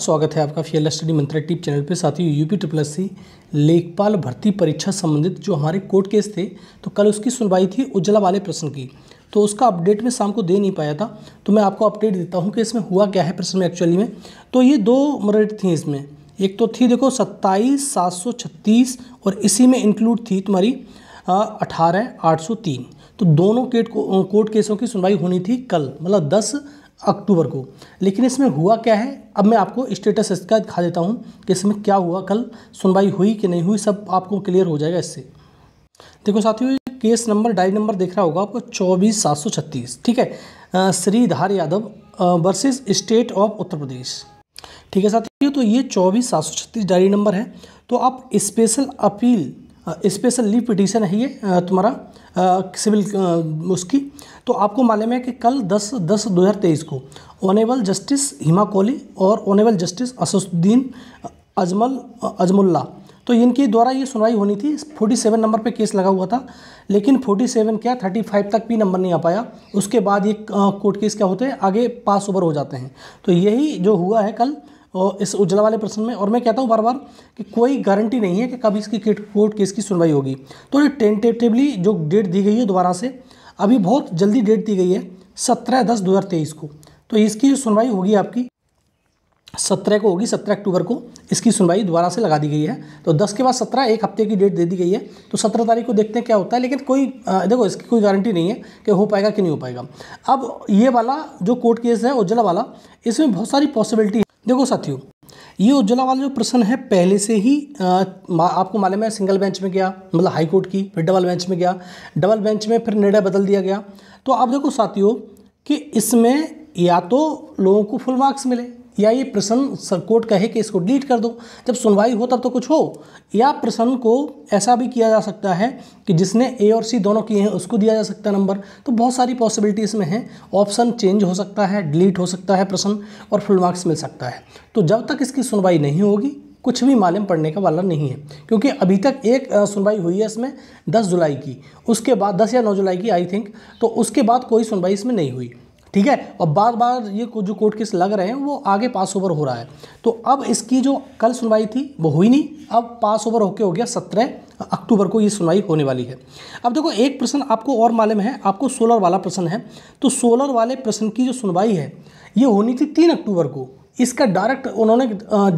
स्वागत है आपका फियल स्टडी मंत्रा टीप चैनल पे साथियों यूपी ट्रिपल सी लेखपाल भर्ती परीक्षा संबंधित जो हमारे कोर्ट केस थे तो कल उसकी सुनवाई थी उज्ज्वला वाले प्रश्न की तो उसका अपडेट मैं शाम को दे नहीं पाया था तो मैं आपको अपडेट देता हूँ कि इसमें हुआ क्या है प्रश्न में एक्चुअली में तो ये दो मरेट थी इसमें एक तो थी देखो सत्ताईस सात सौ छत्तीस और इसी में इंक्लूड थी तुम्हारी अठारह आठ सौ तीन तो दोनों केट को कोर्ट केसों की सुनवाई होनी थी कल मतलब दस अक्टूबर को लेकिन इसमें हुआ क्या है अब मैं आपको स्टेटस इसका दिखा देता हूँ कि इसमें क्या हुआ कल सुनवाई हुई कि नहीं हुई सब आपको क्लियर हो जाएगा इससे देखो साथियों केस नंबर डायरी नंबर देख रहा होगा आपको चौबीस सात सौ छत्तीस ठीक है Shridhar Yadav versus state of Uttar Pradesh ठीक है साथियों तो ये चौबीस सात सौ छत्तीस डायरी नंबर है तो आप special appeal special leave petition है ये तुम्हारा सिविल उसकी तो आपको मालूम है कि कल 10 दस दो को ऑनेबल जस्टिस हिमा कोहली और ऑनेबल जस्टिस असदुद्दीन अजमल अजमुल्ला तो इनके द्वारा ये सुनवाई होनी थी 47 नंबर पे केस लगा हुआ था लेकिन 47 क्या 35 तक भी नंबर नहीं आ पाया उसके बाद ये कोर्ट केस क्या होते हैं आगे पास ओवर हो जाते हैं तो यही जो हुआ है कल तो इस उज्ज्वला वाले प्रश्न में और मैं कहता हूँ बार बार कि कोई गारंटी नहीं है कि कब इसकी कोर्ट केस की सुनवाई होगी तो ये टेंटेटिवली जो डेट दी गई है दोबारा से अभी बहुत जल्दी डेट दी गई है सत्रह दस दो हज़ार तेईस को तो इसकी जो सुनवाई होगी आपकी सत्रह को होगी सत्रह अक्टूबर को इसकी सुनवाई दोबारा से लगा दी गई है तो दस के बाद सत्रह एक हफ्ते की डेट दे दी गई है तो सत्रह तारीख को देखते हैं क्या होता है लेकिन कोई आ, देखो इसकी कोई गारंटी नहीं है कि हो पाएगा कि नहीं हो पाएगा अब ये वाला जो कोर्ट केस है उज्ज्वला वाला इसमें बहुत सारी पॉसिबिलिटी देखो साथियों ये उज्ज्वला वाला जो प्रश्न है पहले से ही आ, आपको मालूम है सिंगल बेंच में गया मतलब हाई कोर्ट की फिर डबल बेंच में गया डबल बेंच में फिर निर्णय बदल दिया गया तो आप देखो साथियों कि इसमें या तो लोगों को फुल मार्क्स मिले या ये प्रश्न कोर्ट कहे कि इसको डिलीट कर दो जब सुनवाई हो तब तो कुछ हो या प्रश्न को ऐसा भी किया जा सकता है कि जिसने ए और सी दोनों किए हैं उसको दिया जा सकता है नंबर तो बहुत सारी पॉसिबिलिटी इसमें हैं ऑप्शन चेंज हो सकता है डिलीट हो सकता है प्रश्न और फुल मार्क्स मिल सकता है तो जब तक इसकी सुनवाई नहीं होगी कुछ भी मालूम पड़ने का वाला नहीं है क्योंकि अभी तक एक सुनवाई हुई है इसमें 10 जुलाई की उसके बाद 10 या 9 जुलाई की आई थिंक तो उसके बाद कोई सुनवाई इसमें नहीं हुई ठीक है और बार बार ये जो कोर्ट केस लग रहे हैं वो आगे पास ओवर हो रहा है तो अब इसकी जो कल सुनवाई थी वो हुई नहीं अब पास ओवर होके हो गया सत्रह अक्टूबर को ये सुनवाई होने वाली है अब देखो एक प्रश्न आपको और मालूम है आपको सोलर वाला प्रश्न है तो सोलर वाले प्रश्न की जो सुनवाई है ये होनी थी तीन अक्टूबर को इसका डायरेक्ट उन्होंने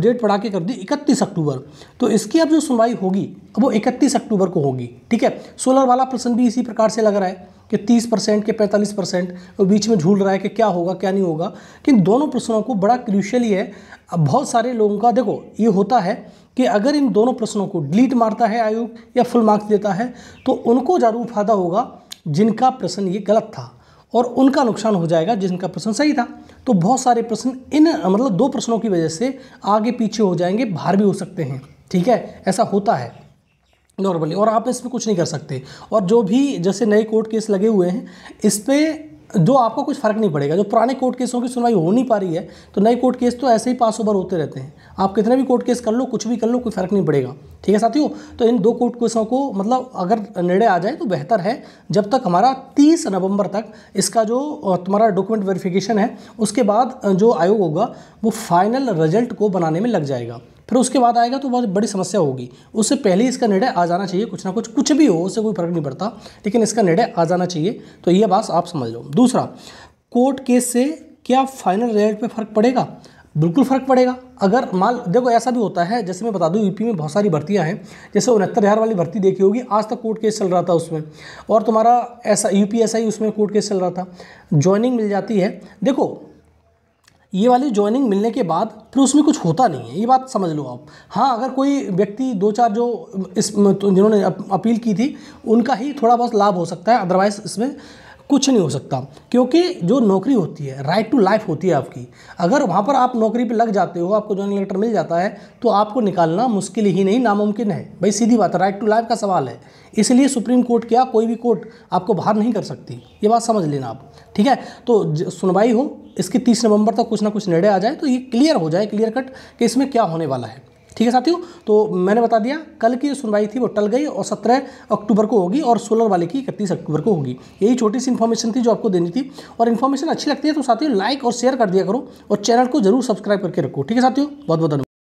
डेट बढ़ा के कर दी इकतीस अक्टूबर तो इसकी अब जो सुनवाई होगी अब वो इकतीस अक्टूबर को होगी ठीक है सोलर वाला प्रश्न भी इसी प्रकार से लग रहा है कि 30 परसेंट के 45 परसेंट वो बीच में झूल रहा है कि क्या होगा क्या नहीं होगा कि दोनों प्रश्नों को बड़ा क्रिशियली है अब बहुत सारे लोगों का देखो ये होता है कि अगर इन दोनों प्रश्नों को डिलीट मारता है आयोग या फुल मार्क्स देता है तो उनको ज़रूर फायदा होगा जिनका प्रश्न ये गलत था और उनका नुकसान हो जाएगा जिनका प्रश्न सही था तो बहुत सारे प्रश्न इन मतलब दो प्रश्नों की वजह से आगे पीछे हो जाएंगे बाहर भी हो सकते हैं ठीक है ऐसा होता है नॉर्मली और आप इसमें कुछ नहीं कर सकते और जो भी जैसे नए कोर्ट केस लगे हुए हैं इस पर जो आपको कुछ फ़र्क नहीं पड़ेगा जो पुराने कोर्ट केसों की सुनवाई हो नहीं पा रही है तो नए कोर्ट केस तो ऐसे ही पास ओवर होते रहते हैं आप कितने भी कोर्ट केस कर लो कुछ भी कर लो कोई फ़र्क नहीं पड़ेगा ठीक है साथियों तो इन दो कोर्ट केसों को मतलब अगर निर्णय आ जाए तो बेहतर है जब तक हमारा तीस नवंबर तक इसका जो तुम्हारा डॉक्यूमेंट वेरिफिकेशन है उसके बाद जो आयोग होगा वो फाइनल रिजल्ट को बनाने में लग जाएगा फिर उसके बाद आएगा तो बहुत बड़ी समस्या होगी उससे पहले इसका निर्णय आ जाना चाहिए कुछ ना कुछ कुछ भी हो उससे कोई फर्क नहीं पड़ता लेकिन इसका निर्णय आ जाना चाहिए तो ये बात आप समझ लो दूसरा कोर्ट केस से क्या फाइनल रिजल्ट पर फर्क पड़ेगा बिल्कुल फ़र्क पड़ेगा अगर माल देखो ऐसा भी होता है जैसे मैं बता दूं यूपी में बहुत सारी भर्तियां हैं जैसे उनहत्तर हज़ार वाली भर्ती देखी होगी आज तक कोर्ट केस चल रहा था उसमें और तुम्हारा ऐसा यू पी एस आई उसमें कोर्ट केस चल रहा था ज्वाइनिंग मिल जाती है देखो ये वाली ज्वाइनिंग मिलने के बाद फिर उसमें कुछ होता नहीं है ये बात समझ लो आप हाँ अगर कोई व्यक्ति दो चार जो इस तो जिन्होंने अपील की थी उनका ही थोड़ा बहुत लाभ हो सकता है अदरवाइज़ इसमें कुछ नहीं हो सकता क्योंकि जो नौकरी होती है राइट टू लाइफ होती है आपकी अगर वहाँ पर आप नौकरी पर लग जाते हो आपको ज्वाइनिंग लेटर मिल जाता है तो आपको निकालना मुश्किल ही नहीं नामुमकिन है भाई सीधी बात है राइट टू लाइफ का सवाल है इसलिए सुप्रीम कोर्ट क्या कोई भी कोर्ट आपको बाहर नहीं कर सकती ये बात समझ लेना आप ठीक है तो सुनवाई हो इसकी तीस नवंबर तक कुछ ना कुछ निर्णय आ जाए तो ये क्लियर हो जाए क्लियर कट कि इसमें क्या होने वाला है ठीक है साथियों तो मैंने बता दिया कल की जो सुनवाई थी वो टल गई और सत्रह अक्टूबर को होगी और सोलर वाले की इकतीस अक्टूबर को होगी यही छोटी सी इन्फॉर्मेशन थी जो आपको देनी थी और इन्फॉर्मेशन अच्छी लगती है तो साथियों लाइक और शेयर कर दिया करो और चैनल को जरूर सब्सक्राइब करके रखो ठीक है साथियों बहुत बहुत धन्यवाद